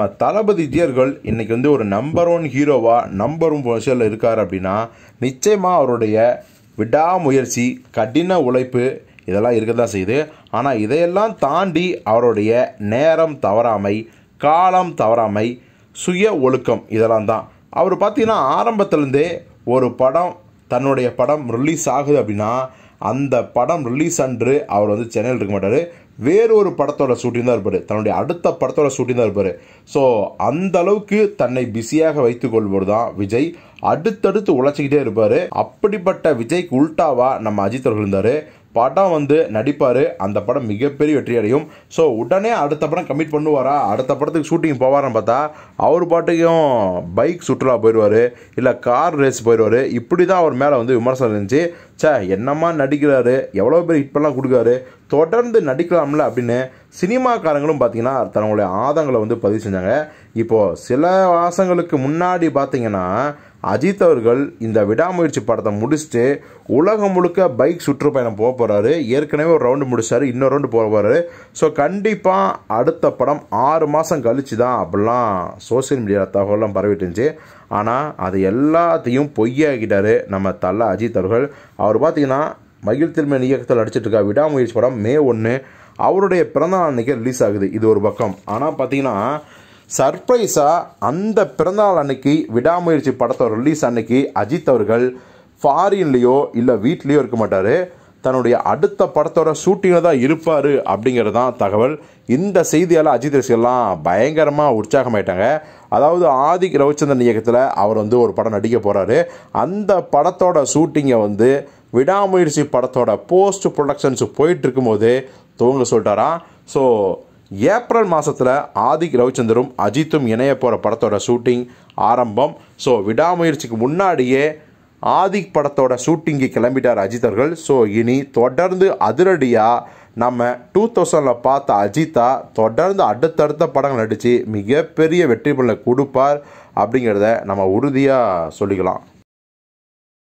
நம்ம தளபதி விஜயர்கள் இன்றைக்கி வந்து ஒரு நம்பர் ஒன் ஹீரோவாக நம்பர் ஒன் பொசிஷனில் இருக்கார் அப்படின்னா நிச்சயமாக அவருடைய விடாமுயற்சி கடின உழைப்பு இதெல்லாம் இருக்க தான் செய்யுது ஆனால் இதையெல்லாம் தாண்டி அவருடைய நேரம் தவறாமை காலம் தவறாமை சுய ஒழுக்கம் இதெல்லாம் தான் அவர் பார்த்திங்கன்னா ஆரம்பத்துலேருந்தே ஒரு படம் தன்னுடைய படம் ரிலீஸ் ஆகுது அப்படின்னா அந்த படம் ரிலீஸ் அன்று அவர் வந்து சென்னையில் இருக்க மாட்டார் வேறு ஒரு படத்தோட ஷூட்டிங் தான் இருப்பார் தன்னுடைய அடுத்த படத்தோட ஷூட்டிங் தான் இருப்பார் ஸோ அந்த அளவுக்கு தன்னை பிஸியாக வைத்துக் கொள்வது தான் விஜய் அடுத்தடுத்து உழைச்சிக்கிட்டே இருப்பார் அப்படிப்பட்ட விஜய்க்கு உள்டாவா நம்ம அஜித் அவர்கள் இருந்தார் படம் வந்து நடிப்பார் அந்த படம் மிகப்பெரிய வெற்றி அடையும் ஸோ உடனே அடுத்த படம் கமிட் பண்ணுவாரா அடுத்த படத்துக்கு ஷூட்டிங் போவாரான்னு பார்த்தா அவர் பாட்டுக்கும் பைக் சுற்றுலா போயிடுவார் இல்லை கார் ரேஸ் போயிடுவார் இப்படி தான் அவர் மேலே வந்து விமர்சனம் இருந்துச்சு சே என்னம்மா நடிக்கிறாரு எவ்வளோ பேர் ஹிட் பண்ணலாம் கொடுக்காரு தொடர்ந்து நடிக்கலாம்ல அப்படின்னு சினிமாக்காரங்களும் பார்த்தீங்கன்னா தன்னுடைய ஆதங்களை வந்து பதிவு செஞ்சாங்க இப்போது சில மாதங்களுக்கு முன்னாடி பார்த்தீங்கன்னா அஜித் அவர்கள் இந்த விடாமுயற்சி படத்தை முடிச்சுட்டு உலகம் முழுக்க பைக் சுற்றுப்பயணம் போக போகிறாரு ஏற்கனவே ஒரு ரவுண்டு முடிச்சார் இன்னொரு ரவுண்டு போக போகிறாரு ஸோ கண்டிப்பாக அடுத்த படம் ஆறு மாதம் கழித்து தான் அப்படிலாம் சோசியல் மீடியாவில் தகவலாம் பரவிட்டு இருந்துச்சு ஆனால் அது எல்லாத்தையும் பொய்யாக்கிட்டார் நம்ம தள்ள அஜித் அவர்கள் அவர் பார்த்தீங்கன்னா மகிழ் திருமண இயக்கத்தில் நடிச்சிட்ருக்கா விடாமுயற்சி படம் மே ஒன்று அவருடைய பிறந்த அன்றைக்கி ரிலீஸ் ஆகுது இது ஒரு பக்கம் ஆனால் பார்த்தீங்கன்னா சர்ப்ரைஸாக அந்த பிறந்தநாள் அன்னைக்கு விடாமுயற்சி படத்தை ரிலீஸ் அன்னைக்கு அஜித் அவர்கள் ஃபாரின்லேயோ இல்லை வீட்லேயோ இருக்க மாட்டார் தன்னுடைய அடுத்த படத்தோட ஷூட்டிங்கில் தான் இருப்பார் அப்படிங்கிறது தான் தகவல் இந்த செய்தியால் அஜித் ரசிகர்லாம் பயங்கரமாக உற்சாகமாயிட்டாங்க அதாவது ஆதிக் ரவிச்சந்திரன் இயக்கத்தில் அவர் வந்து ஒரு படம் நடிக்க போகிறாரு அந்த படத்தோட ஷூட்டிங்கை வந்து விடாமுயற்சி படத்தோட போஸ்ட் ப்ரொடக்ஷன்ஸ் போயிட்டு இருக்கும்போது துவங்க சொல்லிட்டாராம் ஸோ ஏப்ரல் மாதத்தில் ஆதிக் ரவிச்சந்தரும் அஜித்தும் இணைய போகிற படத்தோட ஷூட்டிங் ஆரம்பம் ஸோ விடாமுயற்சிக்கு முன்னாடியே ஆதிக் படத்தோட ஷூட்டிங்கு கிளம்பிட்டார் அஜித்தர்கள் ஸோ இனி தொடர்ந்து அதிரடியாக நம்ம டூ தௌசண்டில் பார்த்த அஜித்தா தொடர்ந்து அடுத்தடுத்த படங்கள் நடித்து மிகப்பெரிய வெற்றி பண்ண கொடுப்பார் அப்படிங்கிறத நம்ம உறுதியாக சொல்லிக்கலாம்